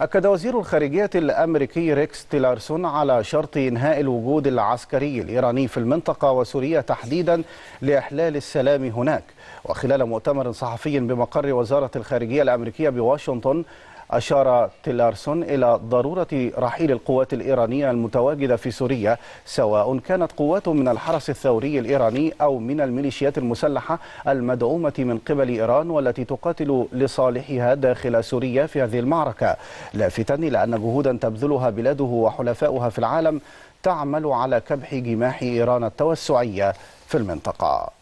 أكد وزير الخارجية الأمريكي ريكس تيلارسون على شرط إنهاء الوجود العسكري الإيراني في المنطقة وسوريا تحديدا لإحلال السلام هناك وخلال مؤتمر صحفي بمقر وزارة الخارجية الأمريكية بواشنطن أشار تيلارسون إلى ضرورة رحيل القوات الإيرانية المتواجدة في سوريا سواء كانت قوات من الحرس الثوري الإيراني أو من الميليشيات المسلحة المدعومة من قبل إيران والتي تقاتل لصالحها داخل سوريا في هذه المعركة لافتا إلى أن جهودا تبذلها بلاده وحلفاؤها في العالم تعمل على كبح جماح إيران التوسعية في المنطقة